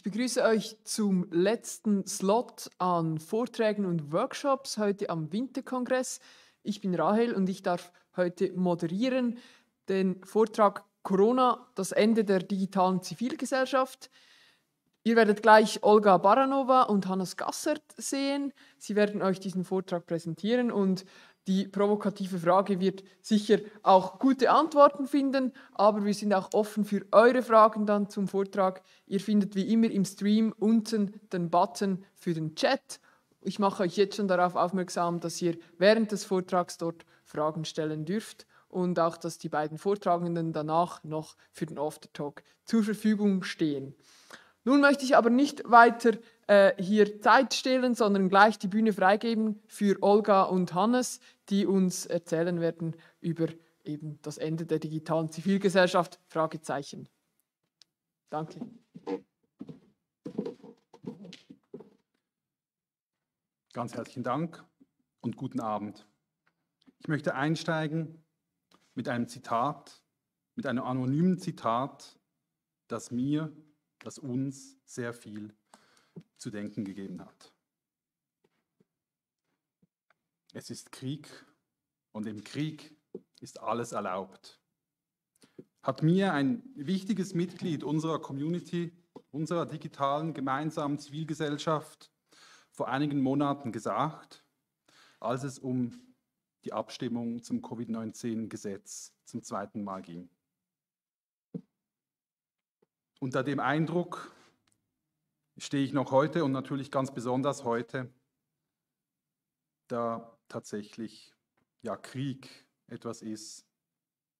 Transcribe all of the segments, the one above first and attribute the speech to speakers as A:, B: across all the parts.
A: Ich begrüße euch zum letzten Slot an Vorträgen und Workshops heute am Winterkongress. Ich bin Rahel und ich darf heute moderieren den Vortrag Corona, das Ende der digitalen Zivilgesellschaft. Ihr werdet gleich Olga Baranova und Hannes Gassert sehen. Sie werden euch diesen Vortrag präsentieren und die provokative Frage wird sicher auch gute Antworten finden, aber wir sind auch offen für eure Fragen dann zum Vortrag. Ihr findet wie immer im Stream unten den Button für den Chat. Ich mache euch jetzt schon darauf aufmerksam, dass ihr während des Vortrags dort Fragen stellen dürft und auch, dass die beiden Vortragenden danach noch für den Talk zur Verfügung stehen. Nun möchte ich aber nicht weiter äh, hier Zeit stehlen, sondern gleich die Bühne freigeben für Olga und Hannes, die uns erzählen werden über eben das Ende der digitalen Zivilgesellschaft? Fragezeichen.
B: Danke. Ganz herzlichen Dank und guten Abend. Ich möchte einsteigen mit einem Zitat, mit einem anonymen Zitat, das mir, das uns sehr viel zu denken gegeben hat. Es ist Krieg und im Krieg ist alles erlaubt. Hat mir ein wichtiges Mitglied unserer Community, unserer digitalen gemeinsamen Zivilgesellschaft vor einigen Monaten gesagt, als es um die Abstimmung zum Covid-19-Gesetz zum zweiten Mal ging. Unter dem Eindruck stehe ich noch heute und natürlich ganz besonders heute, da tatsächlich ja Krieg etwas ist,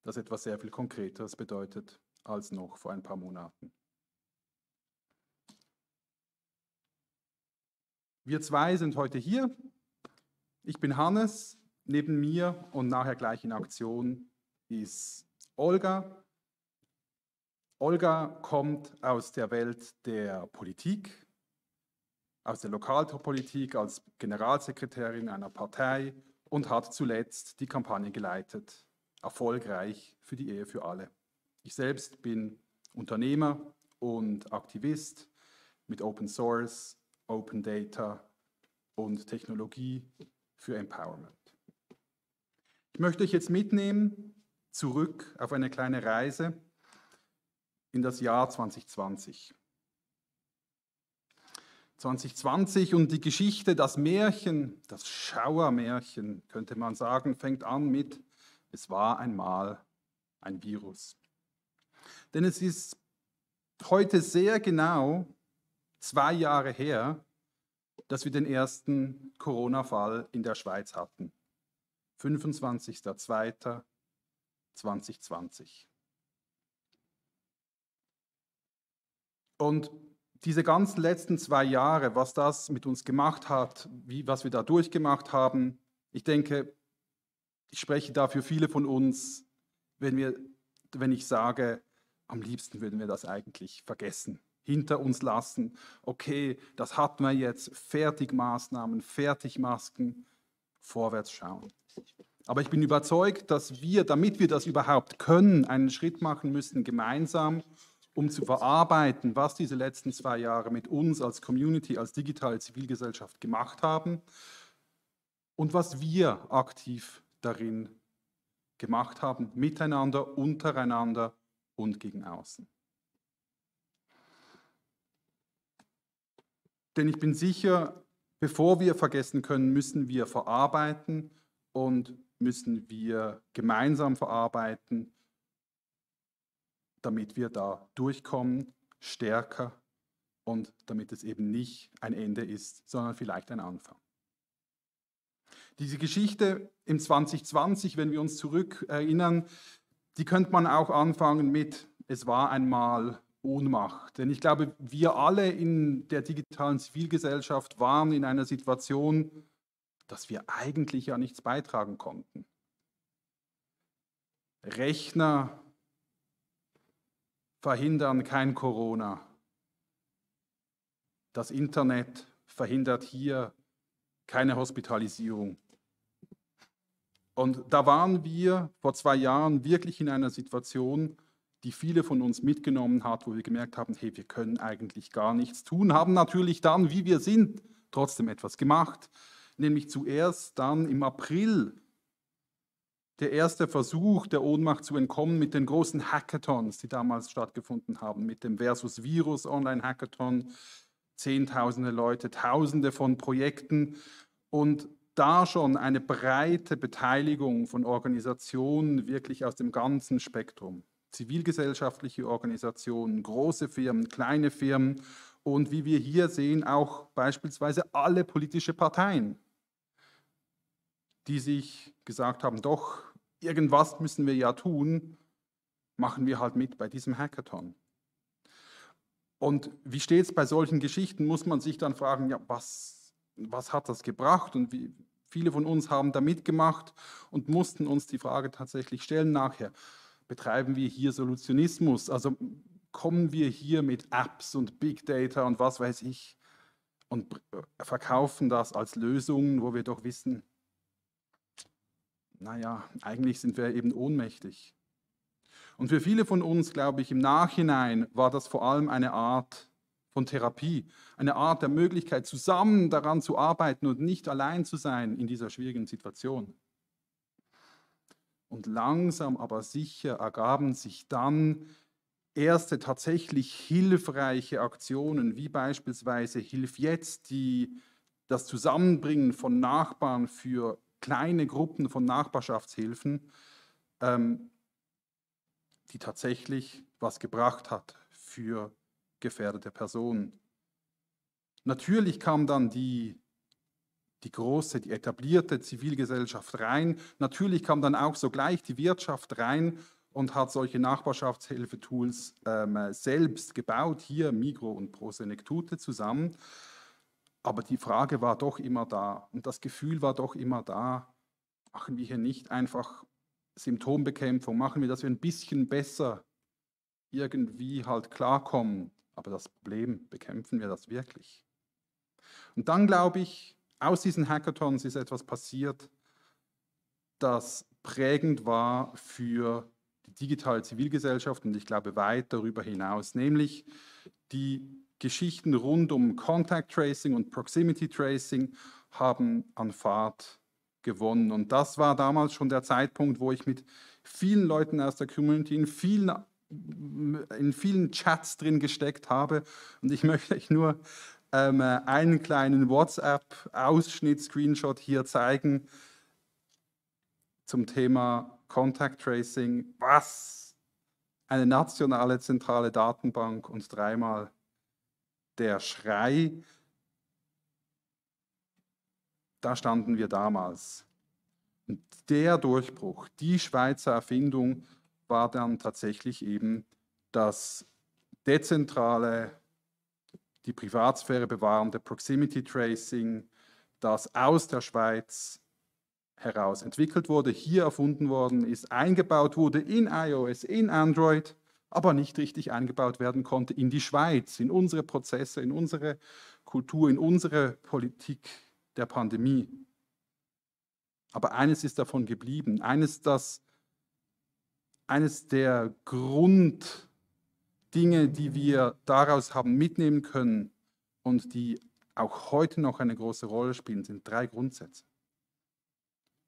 B: das etwas sehr viel Konkreteres bedeutet als noch vor ein paar Monaten. Wir zwei sind heute hier. Ich bin Hannes, neben mir und nachher gleich in Aktion ist Olga, Olga kommt aus der Welt der Politik, aus der Lokalpolitik als Generalsekretärin einer Partei und hat zuletzt die Kampagne geleitet, erfolgreich für die Ehe für alle. Ich selbst bin Unternehmer und Aktivist mit Open Source, Open Data und Technologie für Empowerment. Ich möchte euch jetzt mitnehmen zurück auf eine kleine Reise in das Jahr 2020. 2020 und die Geschichte, das Märchen, das Schauermärchen, könnte man sagen, fängt an mit, es war einmal ein Virus. Denn es ist heute sehr genau zwei Jahre her, dass wir den ersten Corona-Fall in der Schweiz hatten. 25.02.2020. Und diese ganzen letzten zwei Jahre, was das mit uns gemacht hat, wie, was wir da durchgemacht haben, ich denke, ich spreche da für viele von uns, wenn, wir, wenn ich sage, am liebsten würden wir das eigentlich vergessen, hinter uns lassen. Okay, das hatten wir jetzt, fertig Maßnahmen, fertig Masken, vorwärts schauen. Aber ich bin überzeugt, dass wir, damit wir das überhaupt können, einen Schritt machen müssen gemeinsam um zu verarbeiten, was diese letzten zwei Jahre mit uns als Community, als digitale Zivilgesellschaft gemacht haben und was wir aktiv darin gemacht haben, miteinander, untereinander und gegen außen. Denn ich bin sicher, bevor wir vergessen können, müssen wir verarbeiten und müssen wir gemeinsam verarbeiten damit wir da durchkommen, stärker und damit es eben nicht ein Ende ist, sondern vielleicht ein Anfang. Diese Geschichte im 2020, wenn wir uns zurückerinnern, die könnte man auch anfangen mit, es war einmal Ohnmacht. Denn ich glaube, wir alle in der digitalen Zivilgesellschaft waren in einer Situation, dass wir eigentlich ja nichts beitragen konnten. Rechner verhindern kein Corona. Das Internet verhindert hier keine Hospitalisierung. Und da waren wir vor zwei Jahren wirklich in einer Situation, die viele von uns mitgenommen hat, wo wir gemerkt haben, hey, wir können eigentlich gar nichts tun, haben natürlich dann, wie wir sind, trotzdem etwas gemacht. Nämlich zuerst dann im April der erste Versuch, der Ohnmacht zu entkommen, mit den großen Hackathons, die damals stattgefunden haben, mit dem Versus Virus Online Hackathon, Zehntausende Leute, Tausende von Projekten und da schon eine breite Beteiligung von Organisationen wirklich aus dem ganzen Spektrum. Zivilgesellschaftliche Organisationen, große Firmen, kleine Firmen und wie wir hier sehen, auch beispielsweise alle politische Parteien, die sich gesagt haben, doch, irgendwas müssen wir ja tun, machen wir halt mit bei diesem Hackathon. Und wie steht es bei solchen Geschichten, muss man sich dann fragen, ja, was, was hat das gebracht? Und wie, viele von uns haben da mitgemacht und mussten uns die Frage tatsächlich stellen nachher. Betreiben wir hier Solutionismus? Also kommen wir hier mit Apps und Big Data und was weiß ich und verkaufen das als Lösungen, wo wir doch wissen, naja, eigentlich sind wir eben ohnmächtig. Und für viele von uns, glaube ich, im Nachhinein war das vor allem eine Art von Therapie, eine Art der Möglichkeit, zusammen daran zu arbeiten und nicht allein zu sein in dieser schwierigen Situation. Und langsam aber sicher ergaben sich dann erste tatsächlich hilfreiche Aktionen, wie beispielsweise Hilf jetzt, die das Zusammenbringen von Nachbarn für kleine Gruppen von Nachbarschaftshilfen, ähm, die tatsächlich was gebracht hat für gefährdete Personen. Natürlich kam dann die, die große, die etablierte Zivilgesellschaft rein. Natürlich kam dann auch sogleich die Wirtschaft rein und hat solche Nachbarschaftshilfetools ähm, selbst gebaut, hier Migro und Prosenektute zusammen. Aber die Frage war doch immer da und das Gefühl war doch immer da, machen wir hier nicht einfach Symptombekämpfung, machen wir, dass wir ein bisschen besser irgendwie halt klarkommen. Aber das Problem, bekämpfen wir das wirklich? Und dann glaube ich, aus diesen Hackathons ist etwas passiert, das prägend war für die digitale Zivilgesellschaft und ich glaube weit darüber hinaus, nämlich die Geschichten rund um Contact Tracing und Proximity Tracing haben an Fahrt gewonnen. Und das war damals schon der Zeitpunkt, wo ich mit vielen Leuten aus der Community in vielen, in vielen Chats drin gesteckt habe. Und ich möchte euch nur ähm, einen kleinen WhatsApp-Ausschnitt-Screenshot hier zeigen zum Thema Contact Tracing. Was? Eine nationale zentrale Datenbank uns dreimal der Schrei, da standen wir damals. Und der Durchbruch, die Schweizer Erfindung war dann tatsächlich eben das dezentrale, die Privatsphäre bewahrende Proximity Tracing, das aus der Schweiz heraus entwickelt wurde, hier erfunden worden ist, eingebaut wurde in iOS, in Android aber nicht richtig eingebaut werden konnte in die Schweiz, in unsere Prozesse, in unsere Kultur, in unsere Politik der Pandemie. Aber eines ist davon geblieben, eines, das, eines der Grunddinge, die wir daraus haben mitnehmen können und die auch heute noch eine große Rolle spielen, sind drei Grundsätze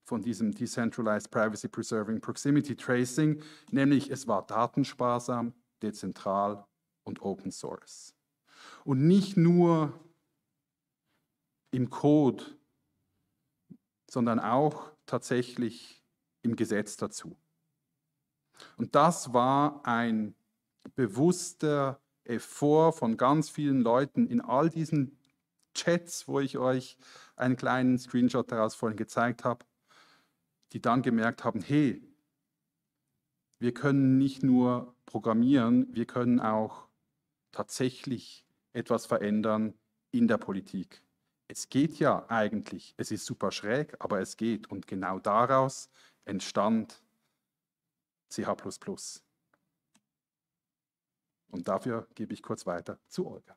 B: von diesem Decentralized Privacy Preserving Proximity Tracing, nämlich es war datensparsam, dezentral und Open Source. Und nicht nur im Code, sondern auch tatsächlich im Gesetz dazu. Und das war ein bewusster Effort von ganz vielen Leuten in all diesen Chats, wo ich euch einen kleinen Screenshot daraus vorhin gezeigt habe, die dann gemerkt haben, hey, wir können nicht nur programmieren, wir können auch tatsächlich etwas verändern in der Politik. Es geht ja eigentlich, es ist super schräg, aber es geht. Und genau daraus entstand CH. Und dafür gebe ich kurz weiter zu Olga.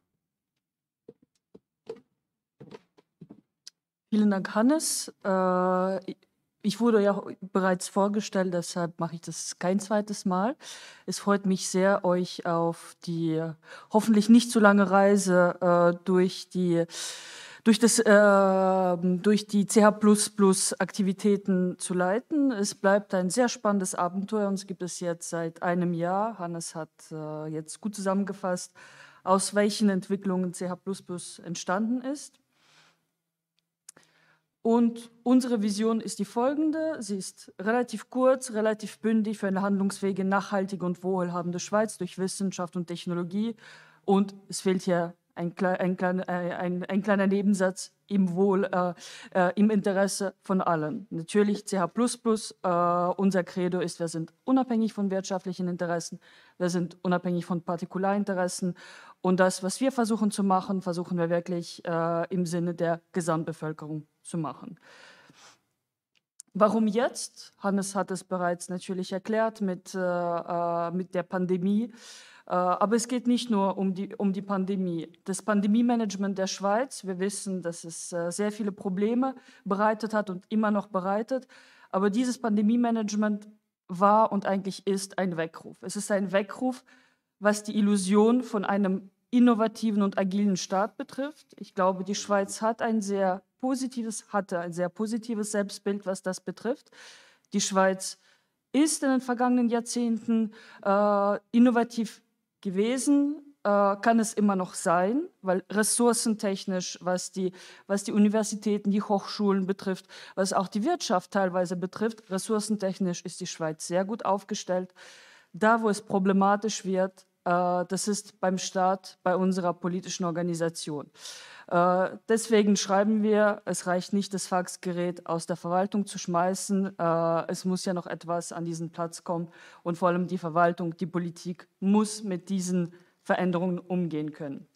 C: Vielen Dank, Hannes. Äh, ich wurde ja bereits vorgestellt, deshalb mache ich das kein zweites Mal. Es freut mich sehr, euch auf die hoffentlich nicht zu so lange Reise äh, durch die durch, das, äh, durch die CH Aktivitäten zu leiten. Es bleibt ein sehr spannendes Abenteuer. Uns gibt es jetzt seit einem Jahr. Hannes hat äh, jetzt gut zusammengefasst, aus welchen Entwicklungen CH entstanden ist. Und unsere Vision ist die folgende. Sie ist relativ kurz, relativ bündig für eine handlungsfähige, nachhaltige und wohlhabende Schweiz durch Wissenschaft und Technologie. Und es fehlt hier ein, ein, äh, ein, ein kleiner Nebensatz im Wohl, äh, äh im Interesse von allen. Natürlich CH++, äh, unser Credo ist, wir sind unabhängig von wirtschaftlichen Interessen, wir sind unabhängig von Partikularinteressen und das, was wir versuchen zu machen, versuchen wir wirklich äh, im Sinne der Gesamtbevölkerung zu machen. Warum jetzt? Hannes hat es bereits natürlich erklärt mit, mit der Pandemie. Äh, aber es geht nicht nur um die, um die Pandemie. Das Pandemie-Management der Schweiz, wir wissen, dass es äh, sehr viele Probleme bereitet hat und immer noch bereitet. Aber dieses Pandemie-Management war und eigentlich ist ein Weckruf. Es ist ein Weckruf, was die Illusion von einem innovativen und agilen Staat betrifft. Ich glaube, die Schweiz hat ein sehr positives, hatte ein sehr positives Selbstbild, was das betrifft. Die Schweiz ist in den vergangenen Jahrzehnten äh, innovativ gewesen, äh, kann es immer noch sein, weil ressourcentechnisch, was die, was die Universitäten, die Hochschulen betrifft, was auch die Wirtschaft teilweise betrifft, ressourcentechnisch ist die Schweiz sehr gut aufgestellt. Da, wo es problematisch wird, äh, das ist beim Staat, bei unserer politischen Organisation. Äh, deswegen schreiben wir, es reicht nicht, das Faxgerät aus der Verwaltung zu schmeißen. Äh, es muss ja noch etwas an diesen Platz kommen. Und vor allem die Verwaltung, die Politik muss mit diesen Veränderungen umgehen können.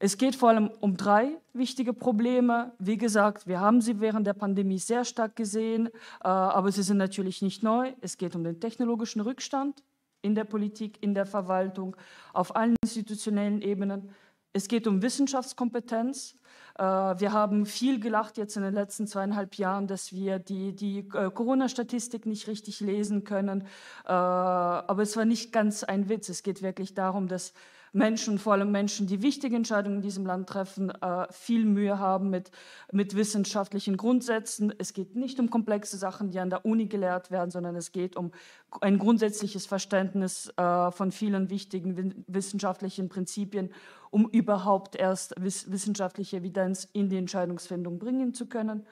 C: Es geht vor allem um drei wichtige Probleme. Wie gesagt, wir haben sie während der Pandemie sehr stark gesehen, aber sie sind natürlich nicht neu. Es geht um den technologischen Rückstand, in der Politik, in der Verwaltung, auf allen institutionellen Ebenen. Es geht um Wissenschaftskompetenz. Äh, wir haben viel gelacht jetzt in den letzten zweieinhalb Jahren, dass wir die, die äh, Corona-Statistik nicht richtig lesen können. Äh, aber es war nicht ganz ein Witz. Es geht wirklich darum, dass Menschen, vor allem Menschen, die wichtige Entscheidungen in diesem Land treffen, äh, viel Mühe haben mit, mit wissenschaftlichen Grundsätzen. Es geht nicht um komplexe Sachen, die an der Uni gelehrt werden, sondern es geht um ein grundsätzliches Verständnis äh, von vielen wichtigen wissenschaftlichen Prinzipien, um überhaupt erst wissenschaftliche Evidenz in die Entscheidungsfindung bringen zu können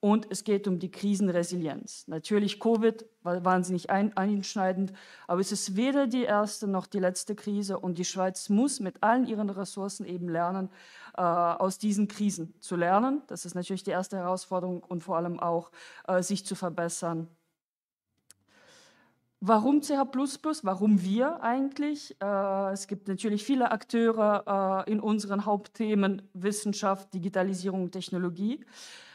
C: und es geht um die Krisenresilienz. Natürlich, Covid war wahnsinnig ein, einschneidend, aber es ist weder die erste noch die letzte Krise und die Schweiz muss mit allen ihren Ressourcen eben lernen, äh, aus diesen Krisen zu lernen. Das ist natürlich die erste Herausforderung und vor allem auch, äh, sich zu verbessern. Warum CH++? Warum wir eigentlich? Äh, es gibt natürlich viele Akteure äh, in unseren Hauptthemen Wissenschaft, Digitalisierung, Technologie.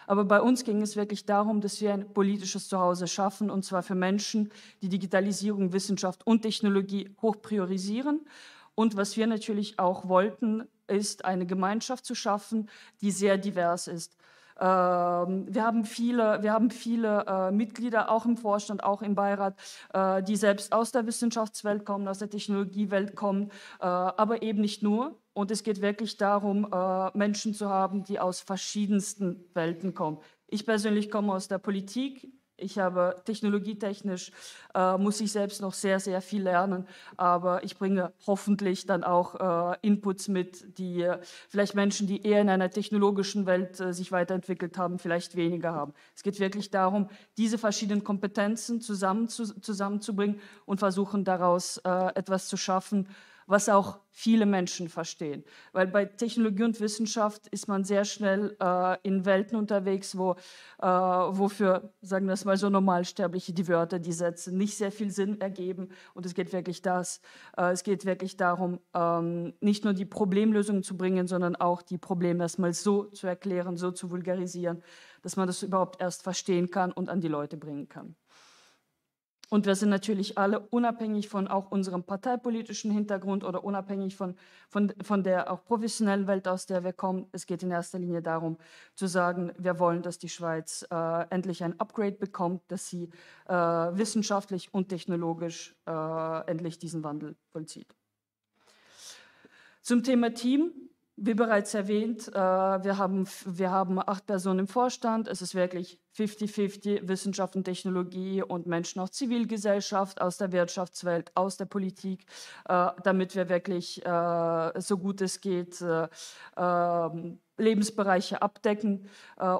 C: Aber bei uns ging es wirklich darum, dass wir ein politisches Zuhause schaffen, und zwar für Menschen, die Digitalisierung, Wissenschaft und Technologie hoch priorisieren. Und was wir natürlich auch wollten, ist eine Gemeinschaft zu schaffen, die sehr divers ist. Ähm, wir haben viele, wir haben viele äh, Mitglieder auch im Vorstand, auch im Beirat, äh, die selbst aus der Wissenschaftswelt kommen, aus der Technologiewelt kommen, äh, aber eben nicht nur. Und es geht wirklich darum, Menschen zu haben, die aus verschiedensten Welten kommen. Ich persönlich komme aus der Politik, ich habe technologietechnisch, äh, muss ich selbst noch sehr, sehr viel lernen, aber ich bringe hoffentlich dann auch äh, Inputs mit, die äh, vielleicht Menschen, die eher in einer technologischen Welt äh, sich weiterentwickelt haben, vielleicht weniger haben. Es geht wirklich darum, diese verschiedenen Kompetenzen zusammen zu, zusammenzubringen und versuchen daraus äh, etwas zu schaffen, was auch viele Menschen verstehen. Weil bei Technologie und Wissenschaft ist man sehr schnell äh, in Welten unterwegs, wo, äh, wofür, sagen wir es mal so, Normalsterbliche die Wörter, die Sätze nicht sehr viel Sinn ergeben. Und es geht wirklich das. Äh, es geht wirklich darum, ähm, nicht nur die Problemlösungen zu bringen, sondern auch die Probleme erstmal so zu erklären, so zu vulgarisieren, dass man das überhaupt erst verstehen kann und an die Leute bringen kann. Und wir sind natürlich alle unabhängig von auch unserem parteipolitischen Hintergrund oder unabhängig von, von, von der auch professionellen Welt, aus der wir kommen. Es geht in erster Linie darum zu sagen, wir wollen, dass die Schweiz äh, endlich ein Upgrade bekommt, dass sie äh, wissenschaftlich und technologisch äh, endlich diesen Wandel vollzieht. Zum Thema Team. Wie bereits erwähnt, äh, wir, haben, wir haben acht Personen im Vorstand. Es ist wirklich 50-50 Wissenschaft und Technologie und Menschen aus Zivilgesellschaft, aus der Wirtschaftswelt, aus der Politik, äh, damit wir wirklich äh, so gut es geht ähm, Lebensbereiche abdecken.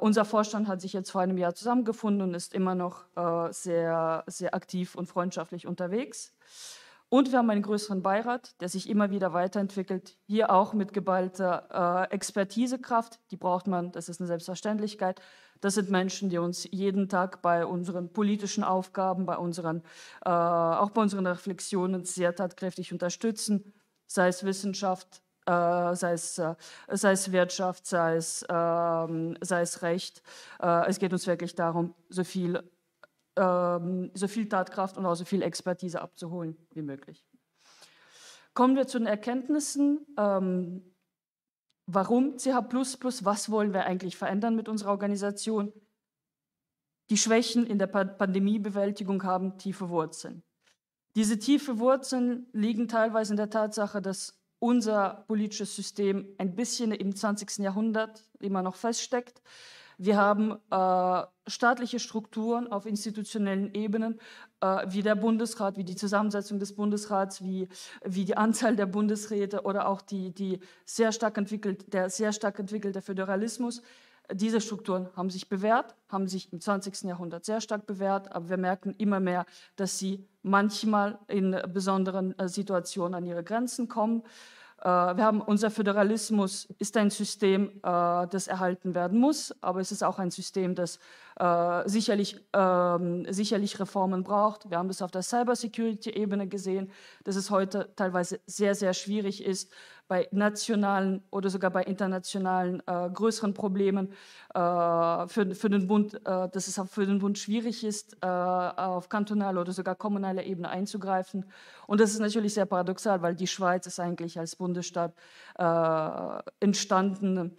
C: unser Vorstand hat sich jetzt vor einem Jahr zusammengefunden und ist immer noch sehr, sehr aktiv und freundschaftlich unterwegs. Und wir haben einen größeren Beirat, der sich immer wieder weiterentwickelt. Hier auch mit geballter äh, Expertisekraft, die braucht man, das ist eine Selbstverständlichkeit. Das sind Menschen, die uns jeden Tag bei unseren politischen Aufgaben, bei unseren, äh, auch bei unseren Reflexionen sehr tatkräftig unterstützen, sei es Wissenschaft, äh, sei, es, äh, sei es Wirtschaft, sei es, ähm, sei es Recht. Äh, es geht uns wirklich darum, so viel ähm, so viel Tatkraft und auch so viel Expertise abzuholen wie möglich. Kommen wir zu den Erkenntnissen. Ähm, warum CH++, was wollen wir eigentlich verändern mit unserer Organisation? Die Schwächen in der pa Pandemiebewältigung haben tiefe Wurzeln. Diese tiefe Wurzeln liegen teilweise in der Tatsache, dass unser politisches System ein bisschen im 20. Jahrhundert immer noch feststeckt, wir haben äh, staatliche Strukturen auf institutionellen Ebenen, äh, wie der Bundesrat, wie die Zusammensetzung des Bundesrats, wie, wie die Anzahl der Bundesräte oder auch die, die sehr stark entwickelt, der sehr stark entwickelte Föderalismus. Diese Strukturen haben sich bewährt, haben sich im 20. Jahrhundert sehr stark bewährt, aber wir merken immer mehr, dass sie manchmal in besonderen äh, Situationen an ihre Grenzen kommen. Äh, wir haben, unser Föderalismus ist ein System, äh, das erhalten werden muss, aber es ist auch ein System, das äh, sicherlich, ähm, sicherlich Reformen braucht. Wir haben das auf der Cybersecurity-Ebene gesehen, dass es heute teilweise sehr, sehr schwierig ist, bei nationalen oder sogar bei internationalen äh, größeren Problemen äh, für, für den Bund, äh, dass es auch für den Bund schwierig ist, äh, auf kantonaler oder sogar kommunaler Ebene einzugreifen. Und das ist natürlich sehr paradoxal, weil die Schweiz ist eigentlich als Bundesstaat äh, entstanden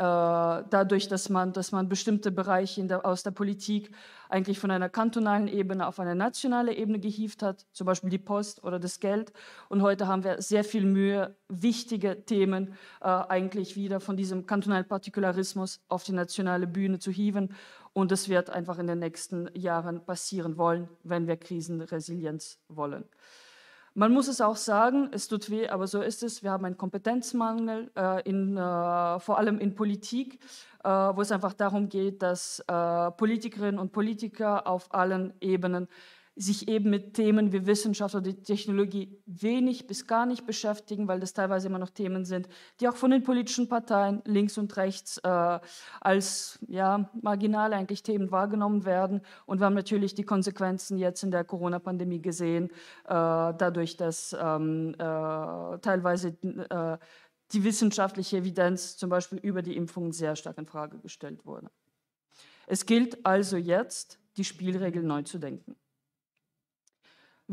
C: äh, dadurch, dass man, dass man bestimmte Bereiche der, aus der Politik eigentlich von einer kantonalen Ebene auf eine nationale Ebene gehievt hat, zum Beispiel die Post oder das Geld. Und heute haben wir sehr viel Mühe, wichtige Themen äh, eigentlich wieder von diesem kantonalen Partikularismus auf die nationale Bühne zu hieven. Und das wird einfach in den nächsten Jahren passieren wollen, wenn wir Krisenresilienz wollen. Man muss es auch sagen, es tut weh, aber so ist es. Wir haben einen Kompetenzmangel, äh, in, äh, vor allem in Politik, äh, wo es einfach darum geht, dass äh, Politikerinnen und Politiker auf allen Ebenen sich eben mit Themen wie Wissenschaft oder Technologie wenig bis gar nicht beschäftigen, weil das teilweise immer noch Themen sind, die auch von den politischen Parteien links und rechts äh, als ja, marginal eigentlich Themen wahrgenommen werden. Und wir haben natürlich die Konsequenzen jetzt in der Corona-Pandemie gesehen, äh, dadurch, dass ähm, äh, teilweise äh, die wissenschaftliche Evidenz zum Beispiel über die Impfungen sehr stark in Frage gestellt wurde. Es gilt also jetzt, die Spielregeln neu zu denken.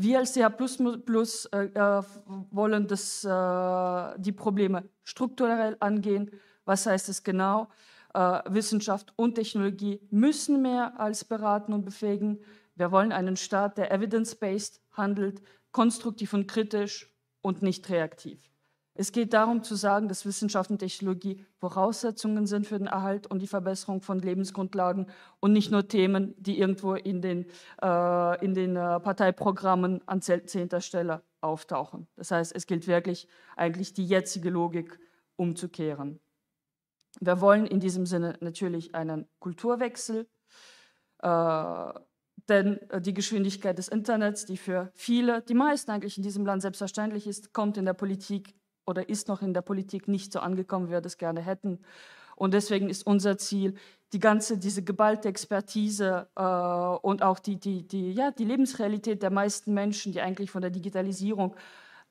C: Wir als CH äh, äh wollen das, äh, die Probleme strukturell angehen. Was heißt es genau? Äh, Wissenschaft und Technologie müssen mehr als beraten und befähigen. Wir wollen einen Staat, der evidence-based handelt, konstruktiv und kritisch und nicht reaktiv. Es geht darum zu sagen, dass Wissenschaft und Technologie Voraussetzungen sind für den Erhalt und die Verbesserung von Lebensgrundlagen und nicht nur Themen, die irgendwo in den, äh, in den äh, Parteiprogrammen an zehnter Stelle auftauchen. Das heißt, es gilt wirklich eigentlich die jetzige Logik umzukehren. Wir wollen in diesem Sinne natürlich einen Kulturwechsel. Äh, denn äh, die Geschwindigkeit des Internets, die für viele, die meisten eigentlich in diesem Land selbstverständlich ist, kommt in der Politik oder ist noch in der Politik nicht so angekommen, wie wir das gerne hätten. Und deswegen ist unser Ziel, die ganze, diese geballte Expertise äh, und auch die, die, die, ja, die Lebensrealität der meisten Menschen, die eigentlich von der Digitalisierung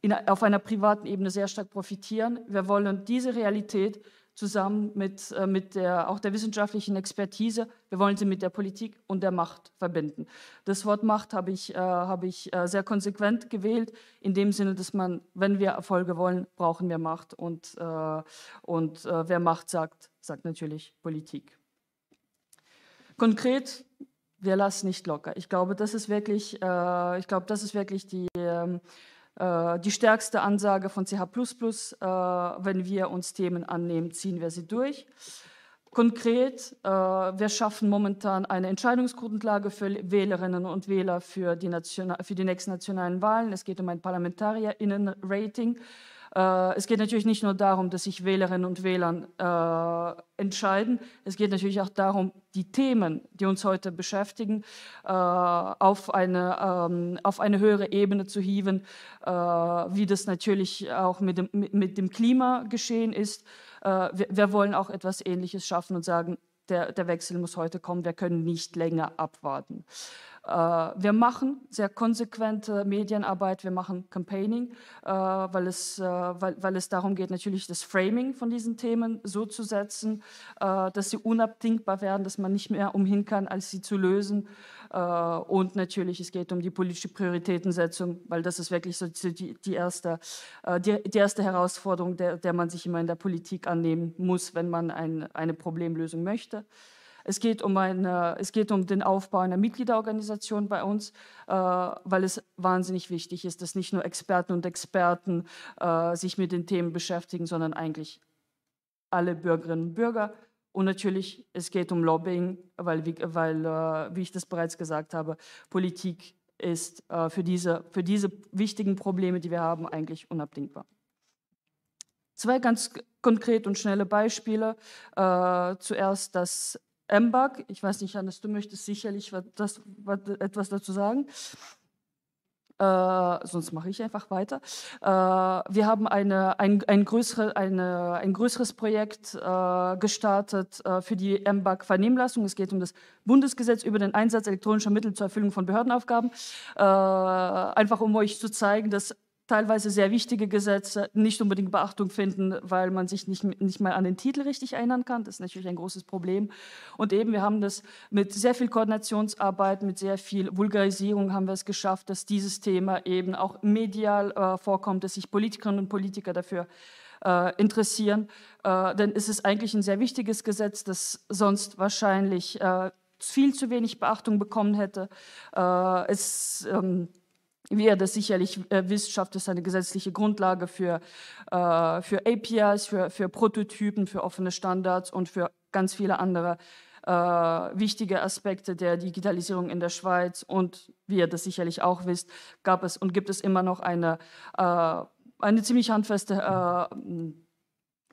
C: in, auf einer privaten Ebene sehr stark profitieren. Wir wollen diese Realität zusammen mit, äh, mit der, auch der wissenschaftlichen Expertise. Wir wollen sie mit der Politik und der Macht verbinden. Das Wort Macht habe ich, äh, habe ich äh, sehr konsequent gewählt, in dem Sinne, dass man, wenn wir Erfolge wollen, brauchen wir Macht. Und, äh, und äh, wer Macht sagt, sagt natürlich Politik. Konkret, wir lassen nicht locker. Ich glaube, das ist wirklich, äh, ich glaube, das ist wirklich die ähm, äh, die stärkste Ansage von CH++, äh, wenn wir uns Themen annehmen, ziehen wir sie durch. Konkret, äh, wir schaffen momentan eine Entscheidungsgrundlage für Wählerinnen und Wähler für die, Nation für die nächsten nationalen Wahlen. Es geht um ein Parlamentarierinnenrating. rating äh, es geht natürlich nicht nur darum, dass sich Wählerinnen und Wählern äh, entscheiden, es geht natürlich auch darum, die Themen, die uns heute beschäftigen, äh, auf, eine, ähm, auf eine höhere Ebene zu hieven, äh, wie das natürlich auch mit dem, mit, mit dem Klima geschehen ist. Äh, wir, wir wollen auch etwas Ähnliches schaffen und sagen, der, der Wechsel muss heute kommen, wir können nicht länger abwarten. Äh, wir machen sehr konsequente Medienarbeit, wir machen Campaigning, äh, weil, es, äh, weil, weil es darum geht, natürlich das Framing von diesen Themen so zu setzen, äh, dass sie unabdingbar werden, dass man nicht mehr umhin kann, als sie zu lösen. Äh, und natürlich, es geht um die politische Prioritätensetzung, weil das ist wirklich so die, die erste, äh, die, erste Herausforderung, der, der man sich immer in der Politik annehmen muss, wenn man ein, eine Problemlösung möchte. Es geht, um eine, es geht um den Aufbau einer Mitgliederorganisation bei uns, äh, weil es wahnsinnig wichtig ist, dass nicht nur Experten und Experten äh, sich mit den Themen beschäftigen, sondern eigentlich alle Bürgerinnen und Bürger. Und natürlich, es geht um Lobbying, weil, weil äh, wie ich das bereits gesagt habe, Politik ist äh, für, diese, für diese wichtigen Probleme, die wir haben, eigentlich unabdingbar. Zwei ganz konkret und schnelle Beispiele. Äh, zuerst das MBAG. Ich weiß nicht, Hannes, du möchtest sicherlich was, das, was, etwas dazu sagen. Äh, sonst mache ich einfach weiter. Äh, wir haben eine, ein, ein, größere, eine, ein größeres Projekt äh, gestartet äh, für die MBAG-Vernehmlassung. Es geht um das Bundesgesetz über den Einsatz elektronischer Mittel zur Erfüllung von Behördenaufgaben. Äh, einfach um euch zu zeigen, dass teilweise sehr wichtige Gesetze nicht unbedingt Beachtung finden, weil man sich nicht, nicht mal an den Titel richtig erinnern kann. Das ist natürlich ein großes Problem. Und eben, wir haben das mit sehr viel Koordinationsarbeit, mit sehr viel Vulgarisierung haben wir es geschafft, dass dieses Thema eben auch medial äh, vorkommt, dass sich Politikerinnen und Politiker dafür äh, interessieren. Äh, denn es ist eigentlich ein sehr wichtiges Gesetz, das sonst wahrscheinlich äh, viel zu wenig Beachtung bekommen hätte. Äh, es ähm, wie ihr das sicherlich äh, wisst, schafft es eine gesetzliche Grundlage für, äh, für APIs, für, für Prototypen, für offene Standards und für ganz viele andere äh, wichtige Aspekte der Digitalisierung in der Schweiz. Und wie ihr das sicherlich auch wisst, gab es und gibt es immer noch eine, äh, eine ziemlich handfeste, äh,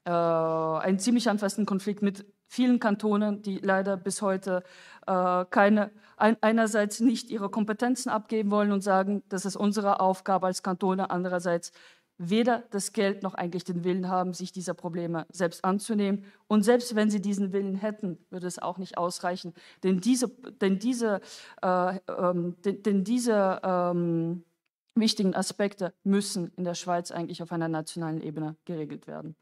C: äh, einen ziemlich handfesten Konflikt mit vielen Kantonen, die leider bis heute äh, keine, ein, einerseits nicht ihre Kompetenzen abgeben wollen und sagen, das ist unsere Aufgabe als Kantone, andererseits weder das Geld noch eigentlich den Willen haben, sich dieser Probleme selbst anzunehmen. Und selbst wenn sie diesen Willen hätten, würde es auch nicht ausreichen. Denn diese, denn diese, äh, ähm, denn, denn, diese ähm, wichtigen Aspekte müssen in der Schweiz eigentlich auf einer nationalen Ebene geregelt werden.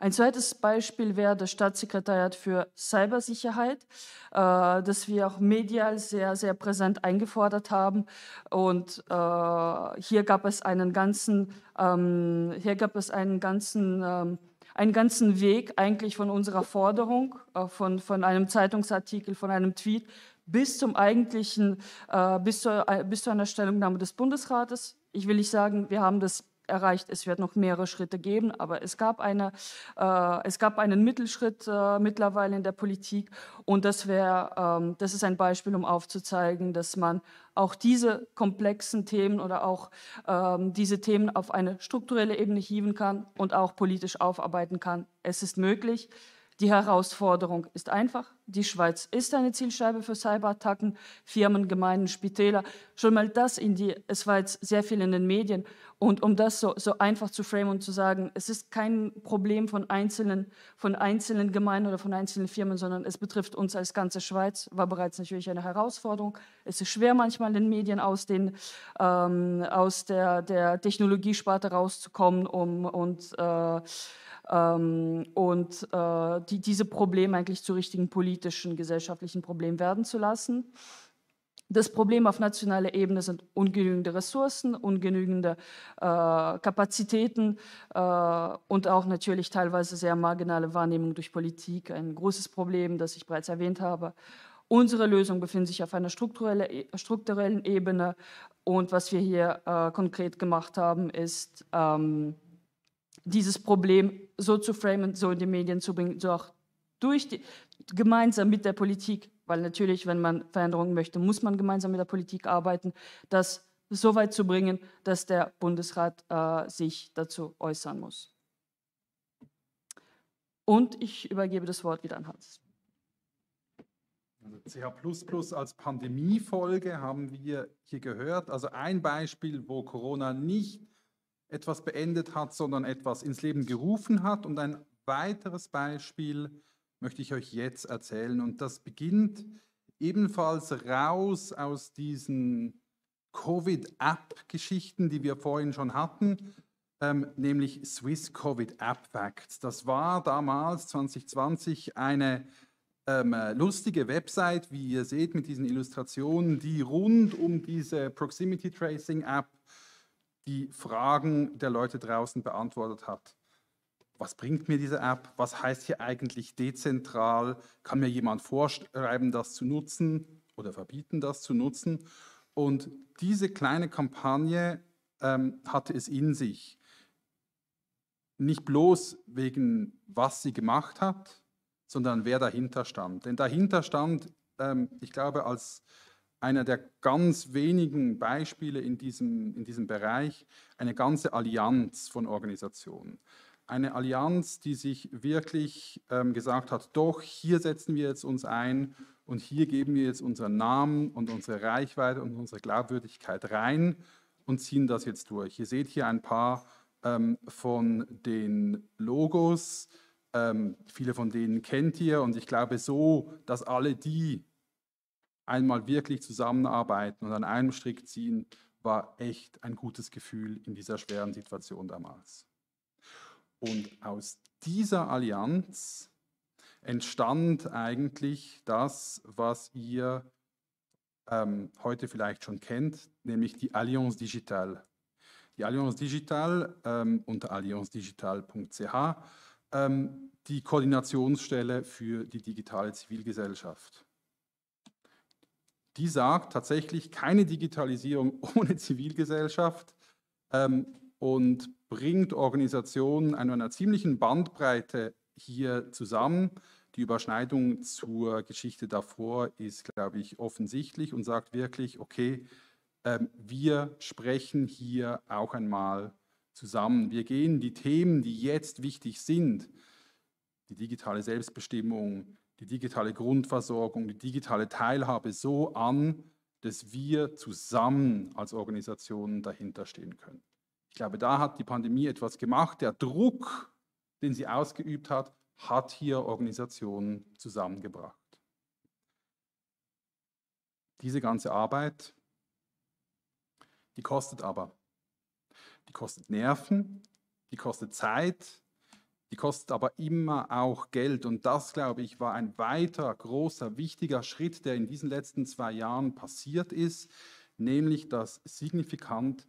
C: Ein zweites Beispiel wäre das Staatssekretariat für Cybersicherheit, äh, das wir auch medial sehr, sehr präsent eingefordert haben. Und äh, hier gab es einen ganzen, ähm, hier gab es einen ganzen, ähm, einen ganzen Weg eigentlich von unserer Forderung, äh, von, von einem Zeitungsartikel, von einem Tweet bis zum eigentlichen, äh, bis, zu, äh, bis zu einer Stellungnahme des Bundesrates. Ich will nicht sagen, wir haben das erreicht. Es wird noch mehrere Schritte geben, aber es gab, eine, äh, es gab einen Mittelschritt äh, mittlerweile in der Politik und das, wär, ähm, das ist ein Beispiel, um aufzuzeigen, dass man auch diese komplexen Themen oder auch ähm, diese Themen auf eine strukturelle Ebene hieven kann und auch politisch aufarbeiten kann. Es ist möglich. Die Herausforderung ist einfach. Die Schweiz ist eine Zielscheibe für Cyberattacken, Firmen, Gemeinden, Spitäler. Schon mal das in die, es war jetzt sehr viel in den Medien. Und um das so, so einfach zu framen und zu sagen, es ist kein Problem von einzelnen, von einzelnen Gemeinden oder von einzelnen Firmen, sondern es betrifft uns als ganze Schweiz, war bereits natürlich eine Herausforderung. Es ist schwer manchmal in den Medien aus, den, ähm, aus der, der Technologiesparte rauszukommen um, und äh, ähm, und äh, die, diese Probleme eigentlich zu richtigen politischen, gesellschaftlichen Problemen werden zu lassen. Das Problem auf nationaler Ebene sind ungenügende Ressourcen, ungenügende äh, Kapazitäten äh, und auch natürlich teilweise sehr marginale Wahrnehmung durch Politik. Ein großes Problem, das ich bereits erwähnt habe. Unsere Lösung befindet sich auf einer strukturelle, äh, strukturellen Ebene. Und was wir hier äh, konkret gemacht haben, ist ähm, dieses Problem so zu framen, so in die Medien zu bringen, so auch durch die, gemeinsam mit der Politik, weil natürlich, wenn man Veränderungen möchte, muss man gemeinsam mit der Politik arbeiten, das so weit zu bringen, dass der Bundesrat äh, sich dazu äußern muss. Und ich übergebe das Wort wieder an Hans.
B: Also CH als Pandemiefolge haben wir hier gehört. Also ein Beispiel, wo Corona nicht etwas beendet hat, sondern etwas ins Leben gerufen hat. Und ein weiteres Beispiel möchte ich euch jetzt erzählen. Und das beginnt ebenfalls raus aus diesen Covid-App-Geschichten, die wir vorhin schon hatten, ähm, nämlich Swiss Covid App Facts. Das war damals 2020 eine ähm, lustige Website, wie ihr seht mit diesen Illustrationen, die rund um diese Proximity Tracing App die Fragen der Leute draußen beantwortet hat. Was bringt mir diese App? Was heißt hier eigentlich dezentral? Kann mir jemand vorschreiben, das zu nutzen oder verbieten, das zu nutzen? Und diese kleine Kampagne ähm, hatte es in sich. Nicht bloß wegen, was sie gemacht hat, sondern wer dahinter stand. Denn dahinter stand, ähm, ich glaube, als einer der ganz wenigen Beispiele in diesem, in diesem Bereich, eine ganze Allianz von Organisationen. Eine Allianz, die sich wirklich ähm, gesagt hat, doch, hier setzen wir jetzt uns ein und hier geben wir jetzt unseren Namen und unsere Reichweite und unsere Glaubwürdigkeit rein und ziehen das jetzt durch. Ihr seht hier ein paar ähm, von den Logos, ähm, viele von denen kennt ihr und ich glaube so, dass alle die einmal wirklich zusammenarbeiten und an einem Strick ziehen, war echt ein gutes Gefühl in dieser schweren Situation damals. Und aus dieser Allianz entstand eigentlich das, was ihr ähm, heute vielleicht schon kennt, nämlich die Allianz Digital. Die Allianz Digital ähm, unter allianzdigital.ch, ähm, die Koordinationsstelle für die digitale Zivilgesellschaft die sagt tatsächlich keine Digitalisierung ohne Zivilgesellschaft ähm, und bringt Organisationen an einer ziemlichen Bandbreite hier zusammen. Die Überschneidung zur Geschichte davor ist, glaube ich, offensichtlich und sagt wirklich, okay, ähm, wir sprechen hier auch einmal zusammen. Wir gehen die Themen, die jetzt wichtig sind, die digitale Selbstbestimmung, die digitale Grundversorgung, die digitale Teilhabe so an, dass wir zusammen als Organisationen dahinter stehen können. Ich glaube, da hat die Pandemie etwas gemacht. Der Druck, den sie ausgeübt hat, hat hier Organisationen zusammengebracht. Diese ganze Arbeit, die kostet aber. Die kostet Nerven, die kostet Zeit, die kostet aber immer auch Geld. Und das, glaube ich, war ein weiter, großer, wichtiger Schritt, der in diesen letzten zwei Jahren passiert ist, nämlich dass signifikant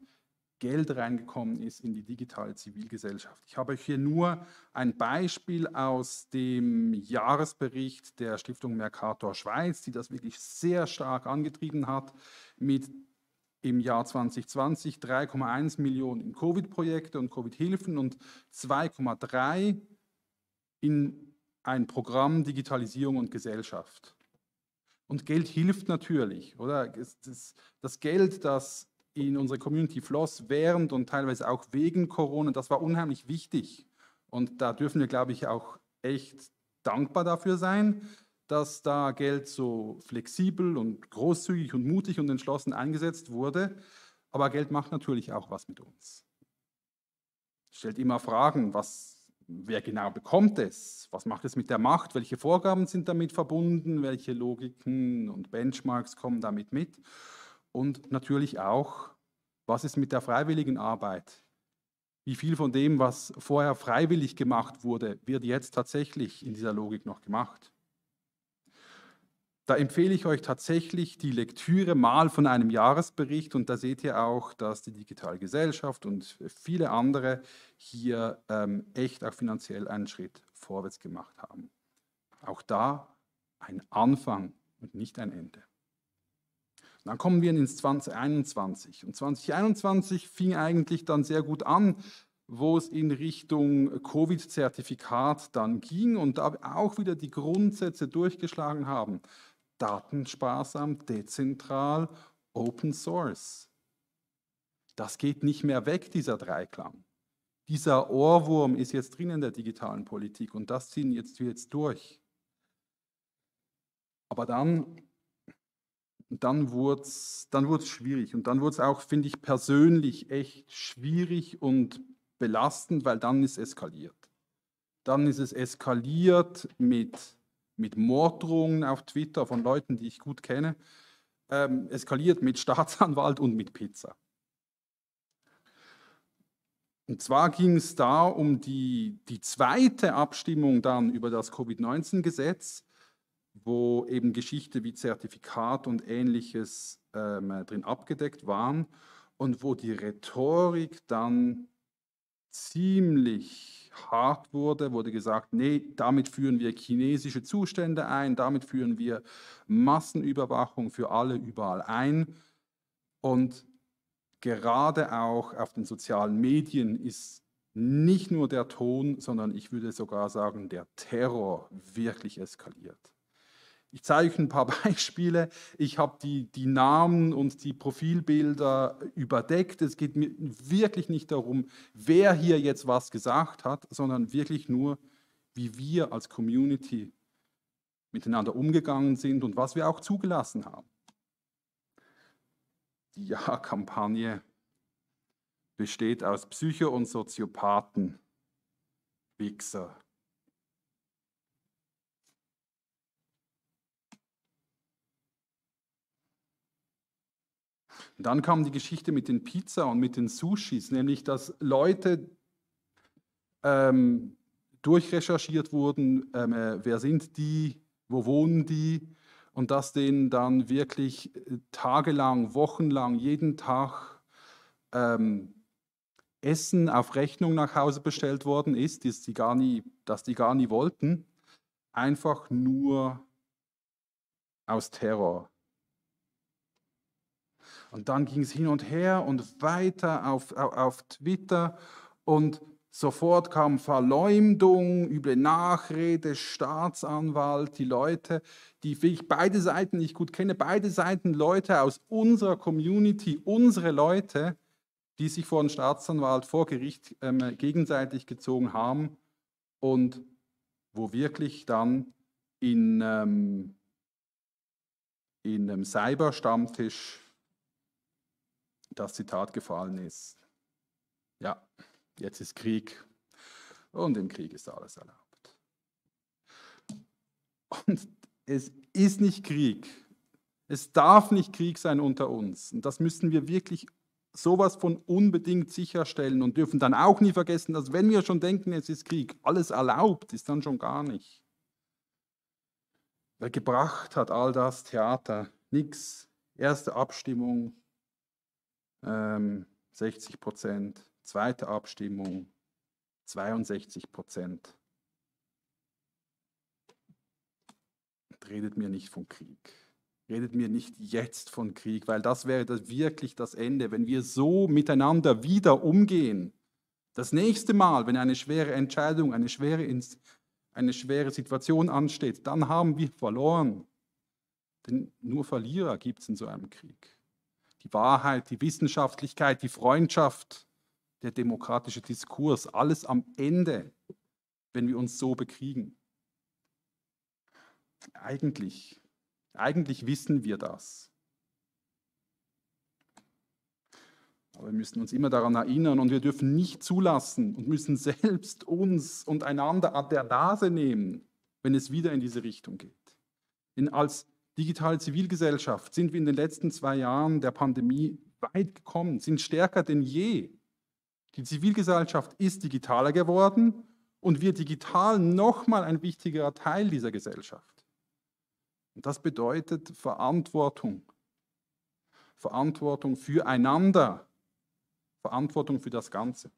B: Geld reingekommen ist in die digitale Zivilgesellschaft. Ich habe euch hier nur ein Beispiel aus dem Jahresbericht der Stiftung Mercator Schweiz, die das wirklich sehr stark angetrieben hat, mit im Jahr 2020 3,1 Millionen in Covid-Projekte und Covid-Hilfen und 2,3 in ein Programm Digitalisierung und Gesellschaft. Und Geld hilft natürlich, oder? Das Geld, das in unsere Community floss, während und teilweise auch wegen Corona, das war unheimlich wichtig. Und da dürfen wir, glaube ich, auch echt dankbar dafür sein dass da Geld so flexibel und großzügig und mutig und entschlossen eingesetzt wurde. Aber Geld macht natürlich auch was mit uns. Stellt immer Fragen, was, wer genau bekommt es? Was macht es mit der Macht? Welche Vorgaben sind damit verbunden? Welche Logiken und Benchmarks kommen damit mit? Und natürlich auch, was ist mit der freiwilligen Arbeit? Wie viel von dem, was vorher freiwillig gemacht wurde, wird jetzt tatsächlich in dieser Logik noch gemacht? Da empfehle ich euch tatsächlich die Lektüre mal von einem Jahresbericht und da seht ihr auch, dass die digitale Gesellschaft und viele andere hier ähm, echt auch finanziell einen Schritt vorwärts gemacht haben. Auch da ein Anfang und nicht ein Ende. dann kommen wir ins 2021 und 2021 fing eigentlich dann sehr gut an wo es in Richtung Covid-Zertifikat dann ging und da auch wieder die Grundsätze durchgeschlagen haben datensparsam, dezentral, Open Source. Das geht nicht mehr weg, dieser Dreiklang. Dieser Ohrwurm ist jetzt drin in der digitalen Politik und das ziehen jetzt wir jetzt durch. Aber dann, dann wurde es dann wurd's schwierig und dann wurde es auch, finde ich, persönlich echt schwierig und belastend, weil dann ist eskaliert. Dann ist es eskaliert mit mit Morddrohungen auf Twitter von Leuten, die ich gut kenne, ähm, eskaliert mit Staatsanwalt und mit Pizza. Und zwar ging es da um die, die zweite Abstimmung dann über das Covid-19-Gesetz, wo eben Geschichte wie Zertifikat und ähnliches ähm, drin abgedeckt waren und wo die Rhetorik dann ziemlich hart wurde, wurde gesagt, nee, damit führen wir chinesische Zustände ein, damit führen wir Massenüberwachung für alle überall ein. Und gerade auch auf den sozialen Medien ist nicht nur der Ton, sondern ich würde sogar sagen, der Terror wirklich eskaliert. Ich zeige euch ein paar Beispiele. Ich habe die, die Namen und die Profilbilder überdeckt. Es geht mir wirklich nicht darum, wer hier jetzt was gesagt hat, sondern wirklich nur, wie wir als Community miteinander umgegangen sind und was wir auch zugelassen haben. Die Ja-Kampagne besteht aus Psycho- und Soziopathen, Wichser, Und dann kam die Geschichte mit den Pizza und mit den Sushis, nämlich dass Leute ähm, durchrecherchiert wurden, ähm, äh, wer sind die, wo wohnen die und dass denen dann wirklich äh, tagelang, wochenlang, jeden Tag ähm, Essen auf Rechnung nach Hause bestellt worden ist, das die gar nie, das die gar nie wollten, einfach nur aus Terror. Und dann ging es hin und her und weiter auf, auf, auf Twitter und sofort kam Verleumdung, üble Nachrede, Staatsanwalt, die Leute, die ich beide Seiten nicht gut kenne, beide Seiten Leute aus unserer Community, unsere Leute, die sich vor den Staatsanwalt, vor Gericht ähm, gegenseitig gezogen haben und wo wirklich dann in, ähm, in einem Cyberstammtisch das Zitat gefallen ist. Ja, jetzt ist Krieg und im Krieg ist alles erlaubt. Und es ist nicht Krieg. Es darf nicht Krieg sein unter uns. Und das müssen wir wirklich sowas von unbedingt sicherstellen und dürfen dann auch nie vergessen, dass wenn wir schon denken, es ist Krieg, alles erlaubt ist dann schon gar nicht. Wer gebracht hat all das Theater? Nichts. Erste Abstimmung, ähm, 60 Prozent, zweite Abstimmung 62 Prozent. Redet mir nicht von Krieg. Redet mir nicht jetzt von Krieg, weil das wäre das wirklich das Ende, wenn wir so miteinander wieder umgehen. Das nächste Mal, wenn eine schwere Entscheidung, eine schwere, eine schwere Situation ansteht, dann haben wir verloren. Denn nur Verlierer gibt es in so einem Krieg die Wahrheit, die Wissenschaftlichkeit, die Freundschaft, der demokratische Diskurs, alles am Ende, wenn wir uns so bekriegen. Eigentlich, eigentlich wissen wir das. Aber wir müssen uns immer daran erinnern und wir dürfen nicht zulassen und müssen selbst uns und einander an der Nase nehmen, wenn es wieder in diese Richtung geht. Denn als digitale Zivilgesellschaft sind wir in den letzten zwei Jahren der Pandemie weit gekommen, sind stärker denn je. Die Zivilgesellschaft ist digitaler geworden und wir digital nochmal ein wichtigerer Teil dieser Gesellschaft. Und das bedeutet Verantwortung. Verantwortung füreinander, Verantwortung für das Ganze.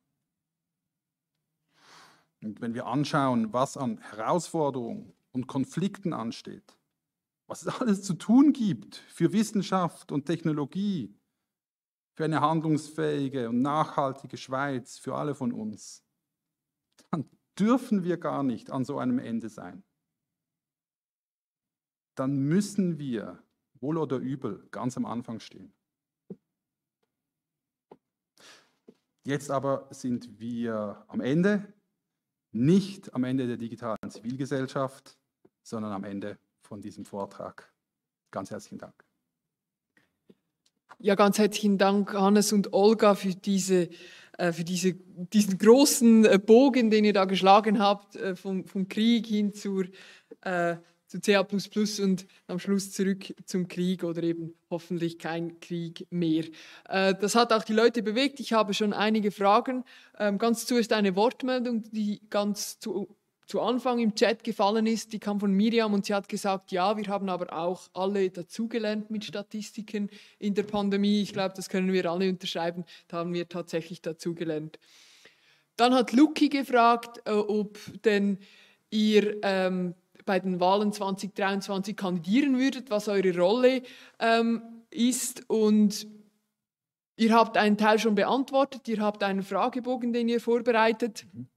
B: Und wenn wir anschauen, was an Herausforderungen und Konflikten ansteht, was es alles zu tun gibt für Wissenschaft und Technologie, für eine handlungsfähige und nachhaltige Schweiz, für alle von uns, dann dürfen wir gar nicht an so einem Ende sein. Dann müssen wir, wohl oder übel, ganz am Anfang stehen. Jetzt aber sind wir am Ende, nicht am Ende der digitalen Zivilgesellschaft, sondern am Ende von diesem Vortrag. Ganz herzlichen Dank.
A: Ja, ganz herzlichen Dank, Hannes und Olga, für, diese, äh, für diese, diesen großen äh, Bogen, den ihr da geschlagen habt, äh, vom, vom Krieg hin zur, äh, zu CA und am Schluss zurück zum Krieg oder eben hoffentlich kein Krieg mehr. Äh, das hat auch die Leute bewegt. Ich habe schon einige Fragen. Ähm, ganz zuerst eine Wortmeldung, die ganz zu zu Anfang im Chat gefallen ist, die kam von Miriam und sie hat gesagt, ja, wir haben aber auch alle dazugelernt mit Statistiken in der Pandemie. Ich glaube, das können wir alle unterschreiben. Da haben wir tatsächlich dazugelernt. Dann hat Luki gefragt, äh, ob denn ihr ähm, bei den Wahlen 2023 kandidieren würdet, was eure Rolle ähm, ist und Ihr habt einen Teil schon beantwortet, ihr habt einen Fragebogen, den ihr vorbereitet. Mhm.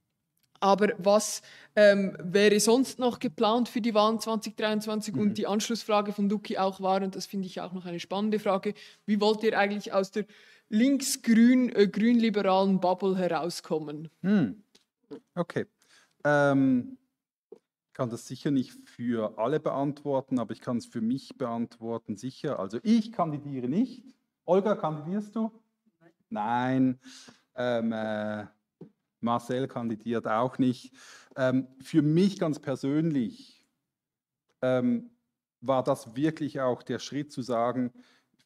A: Aber was ähm, wäre sonst noch geplant für die Wahlen 2023? Mhm. Und die Anschlussfrage von Duki auch war, und das finde ich auch noch eine spannende Frage, wie wollt ihr eigentlich aus der links-grün-grünliberalen äh, Bubble
B: herauskommen? Mhm. Okay. Ähm, kann das sicher nicht für alle beantworten, aber ich kann es für mich beantworten, sicher. Also ich kandidiere nicht. Olga, kandidierst du? Nein. Nein. Ähm, äh, Marcel kandidiert auch nicht. Ähm, für mich ganz persönlich ähm, war das wirklich auch der Schritt zu sagen,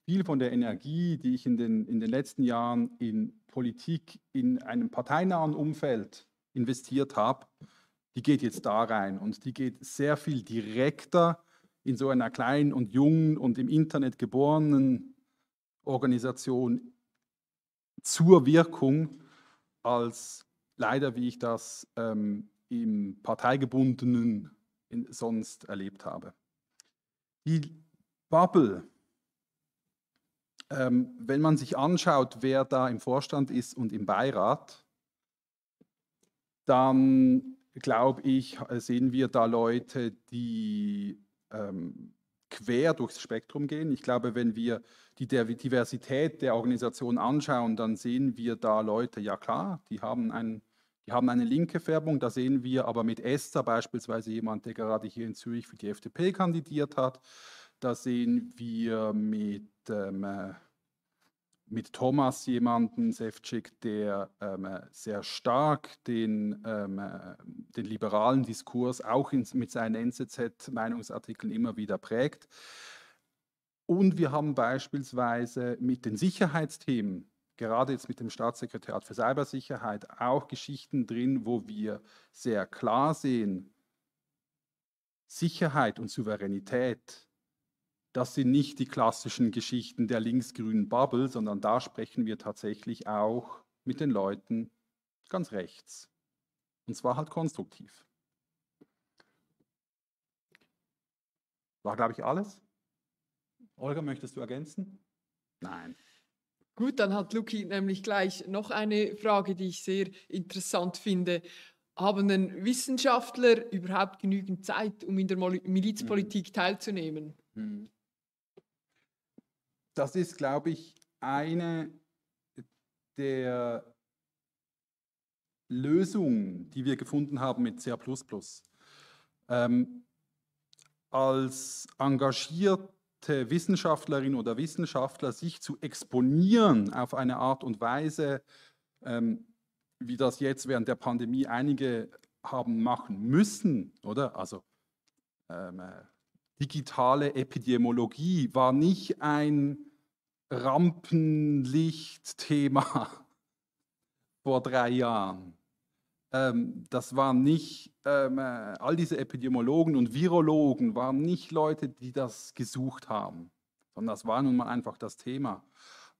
B: viel von der Energie, die ich in den, in den letzten Jahren in Politik, in einem parteinahen Umfeld investiert habe, die geht jetzt da rein und die geht sehr viel direkter in so einer kleinen und jungen und im Internet geborenen Organisation zur Wirkung als leider, wie ich das ähm, im parteigebundenen in, sonst erlebt habe. Die Bubble, ähm, wenn man sich anschaut, wer da im Vorstand ist und im Beirat, dann glaube ich, sehen wir da Leute, die ähm, quer durchs Spektrum gehen. Ich glaube, wenn wir die Diversität der Organisation anschauen, dann sehen wir da Leute, ja klar, die haben einen die haben eine linke Färbung, da sehen wir aber mit Esther beispielsweise jemand, der gerade hier in Zürich für die FDP kandidiert hat. Da sehen wir mit, ähm, äh, mit Thomas jemanden, Sefcik, der ähm, äh, sehr stark den, ähm, äh, den liberalen Diskurs auch in, mit seinen NZZ-Meinungsartikeln immer wieder prägt. Und wir haben beispielsweise mit den Sicherheitsthemen gerade jetzt mit dem Staatssekretariat für Cybersicherheit auch Geschichten drin, wo wir sehr klar sehen, Sicherheit und Souveränität, das sind nicht die klassischen Geschichten der linksgrünen Bubble, sondern da sprechen wir tatsächlich auch mit den Leuten ganz rechts. Und zwar halt konstruktiv. War, glaube ich, alles? Olga, möchtest du ergänzen?
A: Nein. Gut, dann hat Luki nämlich gleich noch eine Frage, die ich sehr interessant finde. Haben denn Wissenschaftler überhaupt genügend Zeit, um in der Milizpolitik mhm. teilzunehmen?
B: Mhm. Das ist, glaube ich, eine der Lösungen, die wir gefunden haben mit CA. Ähm, als engagiert Wissenschaftlerin oder Wissenschaftler sich zu exponieren auf eine Art und Weise, ähm, wie das jetzt während der Pandemie einige haben machen müssen, oder? Also ähm, äh, digitale Epidemiologie war nicht ein Rampenlichtthema vor drei Jahren ähm, das waren nicht, ähm, äh, all diese Epidemiologen und Virologen waren nicht Leute, die das gesucht haben, sondern das war nun mal einfach das Thema.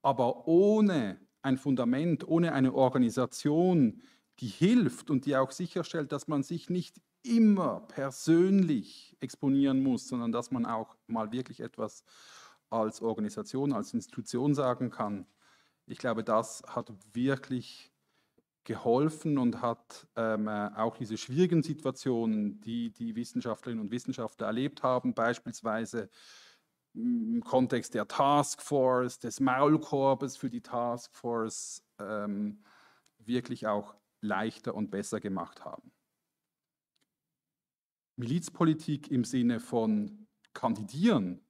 B: Aber ohne ein Fundament, ohne eine Organisation, die hilft und die auch sicherstellt, dass man sich nicht immer persönlich exponieren muss, sondern dass man auch mal wirklich etwas als Organisation, als Institution sagen kann. Ich glaube, das hat wirklich geholfen und hat ähm, äh, auch diese schwierigen Situationen, die die Wissenschaftlerinnen und Wissenschaftler erlebt haben, beispielsweise im Kontext der Taskforce, des Maulkorbes für die Taskforce, ähm, wirklich auch leichter und besser gemacht haben. Milizpolitik im Sinne von Kandidieren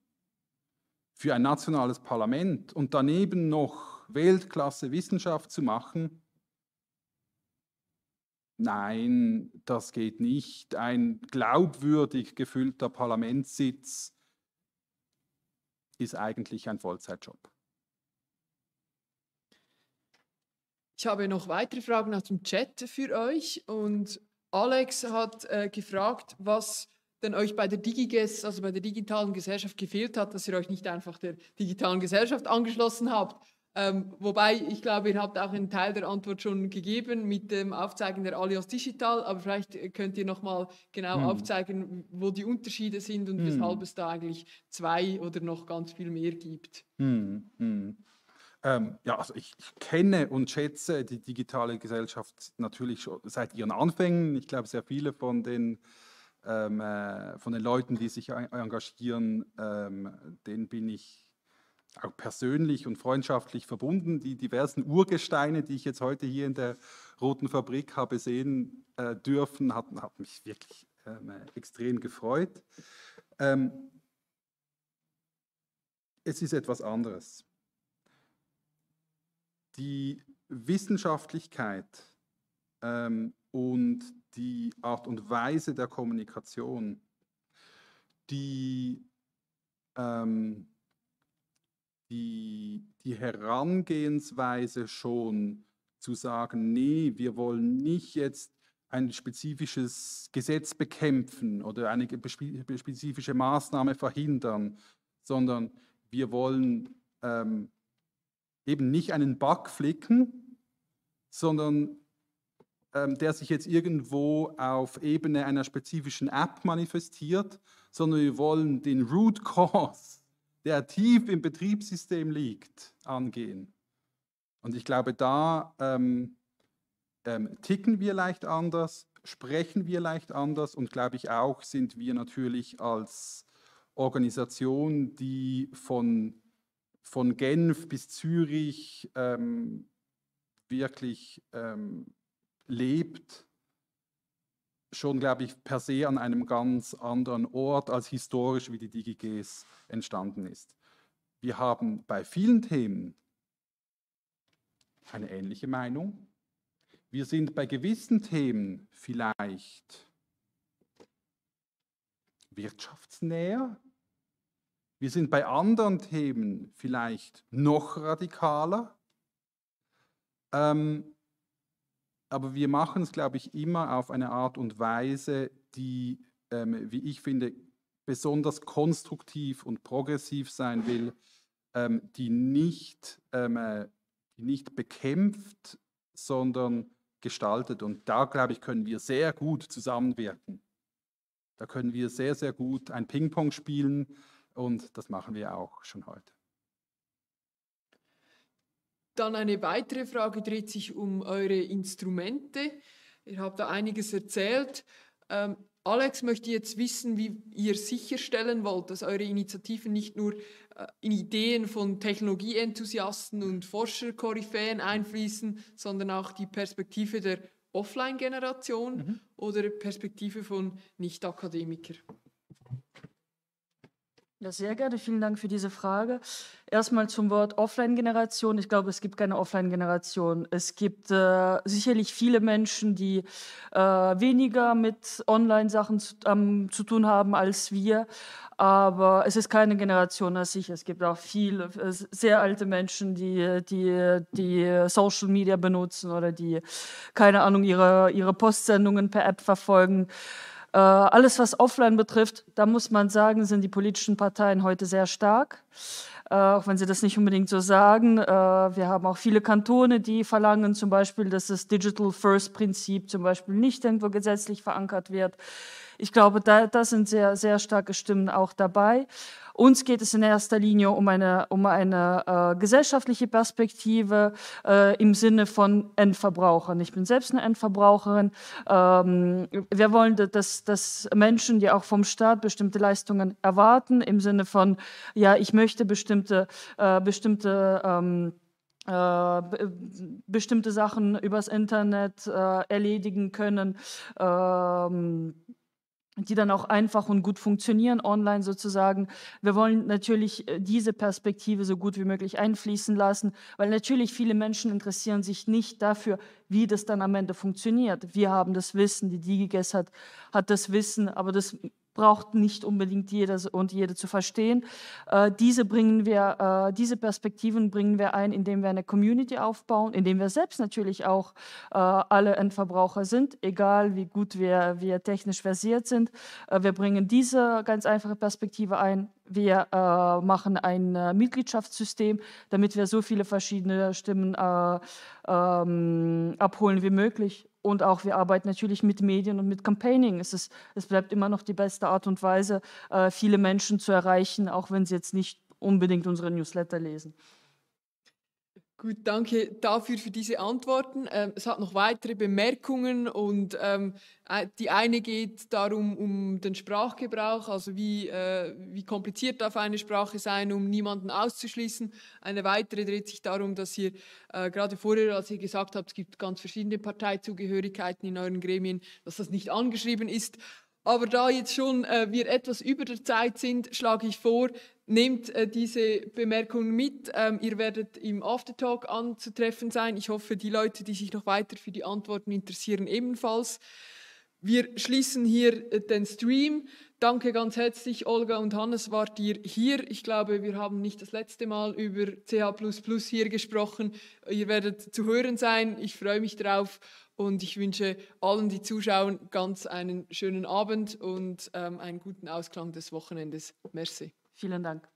B: für ein nationales Parlament und daneben noch Weltklasse Wissenschaft zu machen, Nein, das geht nicht. Ein glaubwürdig gefüllter Parlamentssitz ist eigentlich ein Vollzeitjob.
A: Ich habe noch weitere Fragen aus dem Chat für euch. Und Alex hat äh, gefragt, was denn euch bei der DigiGes, also bei der digitalen Gesellschaft, gefehlt hat, dass ihr euch nicht einfach der digitalen Gesellschaft angeschlossen habt. Ähm, wobei, ich glaube, ihr habt auch einen Teil der Antwort schon gegeben mit dem Aufzeigen der Alias Digital, aber vielleicht äh, könnt ihr nochmal genau hm. aufzeigen, wo die Unterschiede sind und hm. weshalb es da eigentlich zwei oder noch ganz viel mehr gibt.
B: Hm, hm. Ähm, ja, also ich, ich kenne und schätze die digitale Gesellschaft natürlich schon seit ihren Anfängen. Ich glaube, sehr viele von den ähm, äh, von den Leuten, die sich engagieren, ähm, denen bin ich auch persönlich und freundschaftlich verbunden. Die diversen Urgesteine, die ich jetzt heute hier in der Roten Fabrik habe sehen äh, dürfen, hat, hat, mich wirklich ähm, extrem gefreut. Ähm, es ist etwas anderes. Die Wissenschaftlichkeit ähm, und die Art und Weise der Kommunikation, die ähm, die, die Herangehensweise schon zu sagen, nee, wir wollen nicht jetzt ein spezifisches Gesetz bekämpfen oder eine spezifische Maßnahme verhindern, sondern wir wollen ähm, eben nicht einen Bug flicken, sondern ähm, der sich jetzt irgendwo auf Ebene einer spezifischen App manifestiert, sondern wir wollen den Root Cause der tief im Betriebssystem liegt, angehen. Und ich glaube, da ähm, ähm, ticken wir leicht anders, sprechen wir leicht anders und glaube ich auch sind wir natürlich als Organisation, die von, von Genf bis Zürich ähm, wirklich ähm, lebt, schon, glaube ich, per se an einem ganz anderen Ort als historisch, wie die DigiGs entstanden ist. Wir haben bei vielen Themen eine ähnliche Meinung. Wir sind bei gewissen Themen vielleicht wirtschaftsnäher. Wir sind bei anderen Themen vielleicht noch radikaler. Ähm, aber wir machen es, glaube ich, immer auf eine Art und Weise, die, ähm, wie ich finde, besonders konstruktiv und progressiv sein will, ähm, die, nicht, ähm, äh, die nicht bekämpft, sondern gestaltet. Und da, glaube ich, können wir sehr gut zusammenwirken. Da können wir sehr, sehr gut ein Ping-Pong spielen und das machen wir auch schon heute.
A: Dann eine weitere Frage dreht sich um eure Instrumente. Ihr habt da einiges erzählt. Ähm, Alex möchte jetzt wissen, wie ihr sicherstellen wollt, dass eure Initiativen nicht nur äh, in Ideen von Technologieenthusiasten und Forscherkoryphäen einfließen, sondern auch die Perspektive der Offline-Generation mhm. oder Perspektive von Nicht-Akademikern.
C: Ja, sehr gerne. Vielen Dank für diese Frage. Erstmal zum Wort Offline-Generation. Ich glaube, es gibt keine Offline-Generation. Es gibt äh, sicherlich viele Menschen, die äh, weniger mit Online-Sachen zu, ähm, zu, tun haben als wir. Aber es ist keine Generation als ich. Es gibt auch viele sehr alte Menschen, die, die, die Social Media benutzen oder die, keine Ahnung, ihre, ihre Postsendungen per App verfolgen. Äh, alles, was offline betrifft, da muss man sagen, sind die politischen Parteien heute sehr stark. Äh, auch wenn sie das nicht unbedingt so sagen. Äh, wir haben auch viele Kantone, die verlangen zum Beispiel, dass das Digital First Prinzip zum Beispiel nicht irgendwo gesetzlich verankert wird. Ich glaube, da, da sind sehr, sehr starke Stimmen auch dabei. Uns geht es in erster Linie um eine, um eine äh, gesellschaftliche Perspektive äh, im Sinne von Endverbrauchern. Ich bin selbst eine Endverbraucherin. Ähm, wir wollen, dass, dass Menschen, die auch vom Staat bestimmte Leistungen erwarten, im Sinne von, ja, ich möchte bestimmte, äh, bestimmte ähm, äh, bestimmte Sachen übers Internet äh, erledigen können. Ähm, die dann auch einfach und gut funktionieren online sozusagen. Wir wollen natürlich äh, diese Perspektive so gut wie möglich einfließen lassen, weil natürlich viele Menschen interessieren sich nicht dafür, wie das dann am Ende funktioniert. Wir haben das Wissen, die DigiGuess hat, hat das Wissen, aber das braucht nicht unbedingt jeder und jede zu verstehen. Äh, diese, bringen wir, äh, diese Perspektiven bringen wir ein, indem wir eine Community aufbauen, indem wir selbst natürlich auch äh, alle Endverbraucher sind, egal wie gut wir, wir technisch versiert sind. Äh, wir bringen diese ganz einfache Perspektive ein wir äh, machen ein äh, Mitgliedschaftssystem, damit wir so viele verschiedene Stimmen äh, ähm, abholen wie möglich. Und auch wir arbeiten natürlich mit Medien und mit Campaigning. Es, ist, es bleibt immer noch die beste Art und Weise, äh, viele Menschen zu erreichen, auch wenn sie jetzt nicht unbedingt unsere Newsletter lesen.
A: Gut, danke dafür für diese Antworten. Ähm, es hat noch weitere Bemerkungen und ähm, äh, die eine geht darum um den Sprachgebrauch, also wie, äh, wie kompliziert darf eine Sprache sein, um niemanden auszuschließen. Eine weitere dreht sich darum, dass ihr äh, gerade vorher, als ihr gesagt habt, es gibt ganz verschiedene Parteizugehörigkeiten in euren Gremien, dass das nicht angeschrieben ist. Aber da jetzt schon äh, wir etwas über der Zeit sind, schlage ich vor, Nehmt äh, diese Bemerkung mit. Ähm, ihr werdet im Aftertalk anzutreffen sein. Ich hoffe, die Leute, die sich noch weiter für die Antworten interessieren, ebenfalls. Wir schließen hier äh, den Stream. Danke ganz herzlich, Olga und Hannes, wart ihr hier. Ich glaube, wir haben nicht das letzte Mal über CH hier gesprochen. Ihr werdet zu hören sein. Ich freue mich drauf und ich wünsche allen, die zuschauen, ganz einen schönen Abend und ähm, einen guten Ausklang des Wochenendes. Merci. Vielen Dank.